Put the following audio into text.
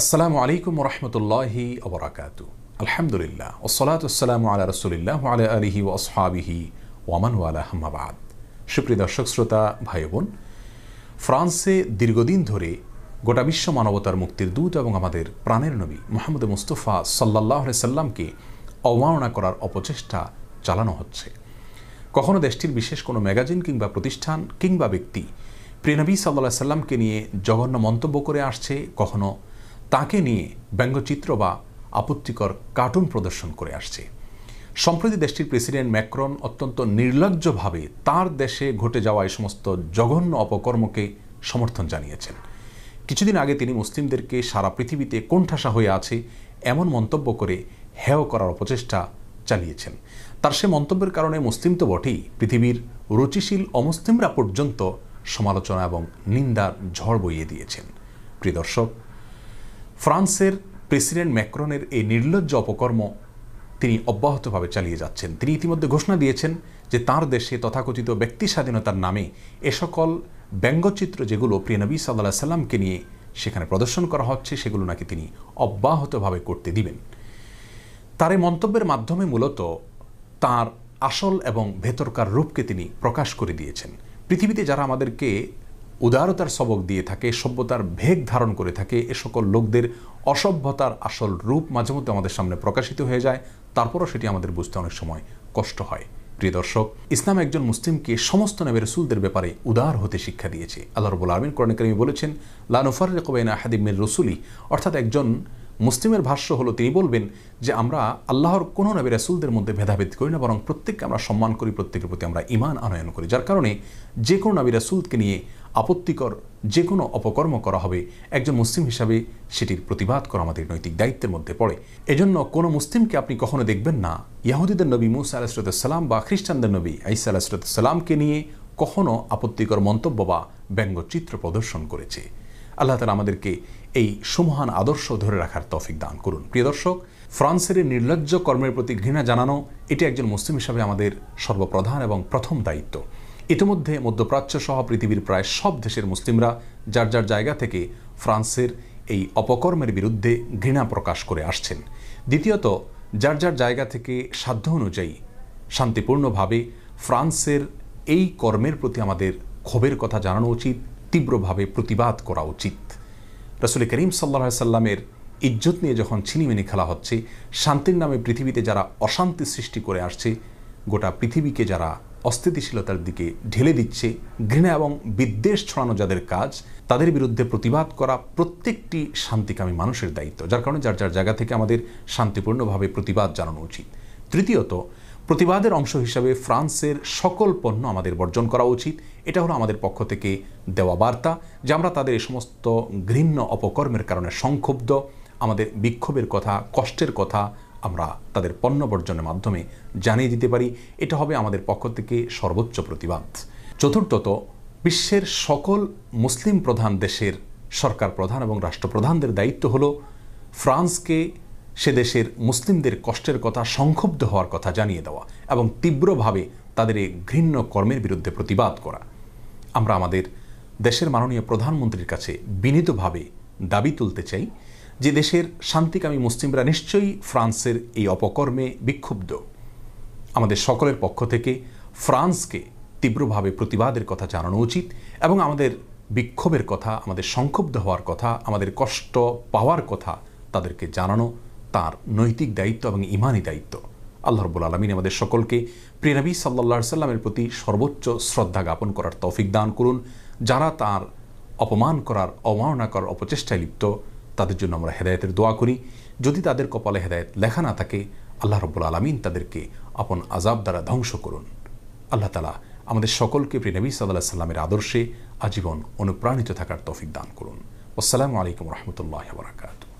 আসসালামু আলাইকুম রহমতুল্লাহি আবরাকাত আলহামদুলিল্লাহ ওসলাত আসসালামু আলা রসুলিল্লাহ আলা আলহি ওসহাবিহি ওয়ামান ওয়ালা হাম্মাবাদ সুপ্রিয় দর্শক শ্রোতা ভাই বোন ফ্রান্সে দীর্ঘদিন ধরে গোটা বিশ্ব মানবতার মুক্তির দূত এবং আমাদের প্রাণের নবী মোহাম্মদ মুস্তফা সাল্লাহ সাল্লামকে অবমাননা করার অপচেষ্টা চালানো হচ্ছে কখনো দেশটির বিশেষ কোনো ম্যাগাজিন কিংবা প্রতিষ্ঠান কিংবা ব্যক্তি প্রিয়নবী সাল্লাহ সাল্লামকে নিয়ে জঘন্য মন্তব্য করে আসছে কখনো তাকে নিয়ে ব্যঙ্গচিত্র বা আপত্তিকর কার্টুন প্রদর্শন করে আসছে সম্প্রতি দেশটির প্রেসিডেন্ট ম্যাক্রন অত্যন্ত নির্লজ্জভাবে তার দেশে ঘটে যাওয়া এই সমস্ত জঘন্য অপকর্মকে সমর্থন জানিয়েছেন কিছুদিন আগে তিনি মুসলিমদেরকে সারা পৃথিবীতে কোণঠাসা হয়ে আছে এমন মন্তব্য করে হেয় করার অপচেষ্টা চালিয়েছেন তার সে মন্তব্যের কারণে মুসলিম তো বটেই পৃথিবীর রুচিশীল অমুসলিমরা পর্যন্ত সমালোচনা এবং নিন্দার ঝড় বইয়ে দিয়েছেন প্রিয় দর্শক ফ্রান্সের প্রেসিডেন্ট ম্যাক্রনের এই নির্লজ্জ অপকর্ম তিনি অব্যাহতভাবে চালিয়ে যাচ্ছেন তিনি ইতিমধ্যে ঘোষণা দিয়েছেন যে তার দেশে তথাকথিত ব্যক্তি স্বাধীনতার নামে এ সকল ব্যঙ্গচিত্র যেগুলো প্রিয়নবী সাল্লাহ সাল্লামকে নিয়ে সেখানে প্রদর্শন করা হচ্ছে সেগুলো নাকি তিনি অব্যাহতভাবে করতে দিবেন তার এই মন্তব্যের মাধ্যমে মূলত তার আসল এবং ভেতরকার রূপকে তিনি প্রকাশ করে দিয়েছেন পৃথিবীতে যারা আমাদেরকে উদারতার সবক দিয়ে থাকে সভ্যতার ভেগ ধারণ করে থাকে এ সকল লোকদের অসভ্যতার আসল রূপ মাঝে মধ্যে আমাদের সামনে প্রকাশিত হয়ে যায় তারপরও সেটি আমাদের বুঝতে অনেক সময় কষ্ট হয় প্রিয় দর্শক ইসলাম একজন মুসলিমকে সমস্ত নবী রসুলদের ব্যাপারে উদার হতে শিক্ষা দিয়েছে আল্লাহ রবুল আলমিন করণে বলেছেন লানুফার রেকবেন আহাদিমির রসুলি অর্থাৎ একজন মুসলিমের ভাষ্য হলো তিনি বলবেন যে আমরা আল্লাহর কোন নবী রাসুলদের মধ্যে ভেদাভেদ করি না বরং প্রত্যেককে আমরা সম্মান করি প্রত্যেকের প্রতি আমরা ইমান আনয়ন করি যার কারণে যে কোনো নবী রাসুলকে নিয়ে আপত্তিকর যে কোনো অপকর্ম করা হবে একজন মুসলিম হিসাবে সেটির প্রতিবাদ করা আমাদের নৈতিক দায়িত্বের মধ্যে পড়ে এজন্য কোনো মুসলিমকে আপনি কখনো দেখবেন না ইয়াহুদিদের নবী মুসা সালাম বা খ্রিস্টানদের নবী আইসা সালামকে নিয়ে কখনো আপত্তিকর মন্তব্য বা ব্যঙ্গচিত্র প্রদর্শন করেছে আল্লাহ তালা আমাদেরকে এই সমহান আদর্শ ধরে রাখার তফিক দান করুন প্রিয় দর্শক ফ্রান্সের নির্লজ্জ কর্মের প্রতি ঘৃণা জানানো এটি একজন মুসলিম হিসাবে আমাদের সর্বপ্রধান এবং প্রথম দায়িত্ব ইতিমধ্যে মধ্যপ্রাচ্য সহ পৃথিবীর প্রায় সব দেশের মুসলিমরা যার যার জায়গা থেকে ফ্রান্সের এই অপকর্মের বিরুদ্ধে ঘৃণা প্রকাশ করে আসছেন দ্বিতীয়ত যার যার জায়গা থেকে সাধ্য অনুযায়ী শান্তিপূর্ণভাবে ফ্রান্সের এই কর্মের প্রতি আমাদের ক্ষোভের কথা জানানো উচিত তীব্রভাবে প্রতিবাদ করা উচিত রসুল করিম সাল্লা সাল্লামের ইজ্জত নিয়ে যখন ছিনিমিনি খেলা হচ্ছে শান্তির নামে পৃথিবীতে যারা অশান্তি সৃষ্টি করে আসছে গোটা পৃথিবীকে যারা অস্থিতিশীলতার দিকে ঢেলে দিচ্ছে ঘৃণা এবং বিদ্বেষ ছড়ানো যাদের কাজ তাদের বিরুদ্ধে প্রতিবাদ করা প্রত্যেকটি শান্তিকামী মানুষের দায়িত্ব যার কারণে যার যার জায়গা থেকে আমাদের শান্তিপূর্ণভাবে প্রতিবাদ জানানো উচিত তৃতীয়ত প্রতিবাদের অংশ হিসাবে ফ্রান্সের সকল পণ্য আমাদের বর্জন করা উচিত এটা হলো আমাদের পক্ষ থেকে দেওয়া বার্তা যে আমরা তাদের এই সমস্ত ঘৃণ্য অপকর্মের কারণে সংক্ষুব্ধ আমাদের বিক্ষোভের কথা কষ্টের কথা আমরা তাদের পণ্য বর্জনের মাধ্যমে জানিয়ে দিতে পারি এটা হবে আমাদের পক্ষ থেকে সর্বোচ্চ প্রতিবাদ চতুর্থত বিশ্বের সকল মুসলিম প্রধান দেশের সরকার প্রধান এবং রাষ্ট্রপ্রধানদের দায়িত্ব হলো ফ্রান্সকে সে দেশের মুসলিমদের কষ্টের কথা সংক্ষুব্ধ হওয়ার কথা জানিয়ে দেওয়া এবং তীব্রভাবে তাদের এই ঘৃণ্য কর্মের বিরুদ্ধে প্রতিবাদ করা আমরা আমাদের দেশের মাননীয় প্রধানমন্ত্রীর কাছে বিনীতভাবে দাবি তুলতে চাই যে দেশের শান্তিকামী মুসলিমরা নিশ্চয়ই ফ্রান্সের এই অপকর্মে বিক্ষুব্ধ আমাদের সকলের পক্ষ থেকে ফ্রান্সকে তীব্রভাবে প্রতিবাদের কথা জানানো উচিত এবং আমাদের বিক্ষোভের কথা আমাদের সংক্ষুব্ধ হওয়ার কথা আমাদের কষ্ট পাওয়ার কথা তাদেরকে জানানো তার নৈতিক দায়িত্ব এবং ইমানি দায়িত্ব আল্লাহ রবুল আলমিন আমাদের সকলকে প্রিয়নবী সাল্লা সাল্লামের প্রতি সর্বোচ্চ শ্রদ্ধা জ্ঞাপন করার তৌফিক দান করুন যারা তার অপমান করার অমাননা করার অপচেষ্টায় লিপ্ত তাদের জন্য আমরা হেদায়তের দোয়া করি যদি তাদের কপালে হেদায়ত লেখা না থাকে আল্লাহ রবুল আলমিন তাদেরকে আপন আজাব দ্বারা ধ্বংস করুন আল্লাহ তালা আমাদের সকলকে প্রিনবী সাল্লাহ সাল্লামের আদর্শে আজীবন অনুপ্রাণিত থাকার তৌফিক দান করুন আসসালামু আলাইকুম রহমতুল্লাহ বারাকাতু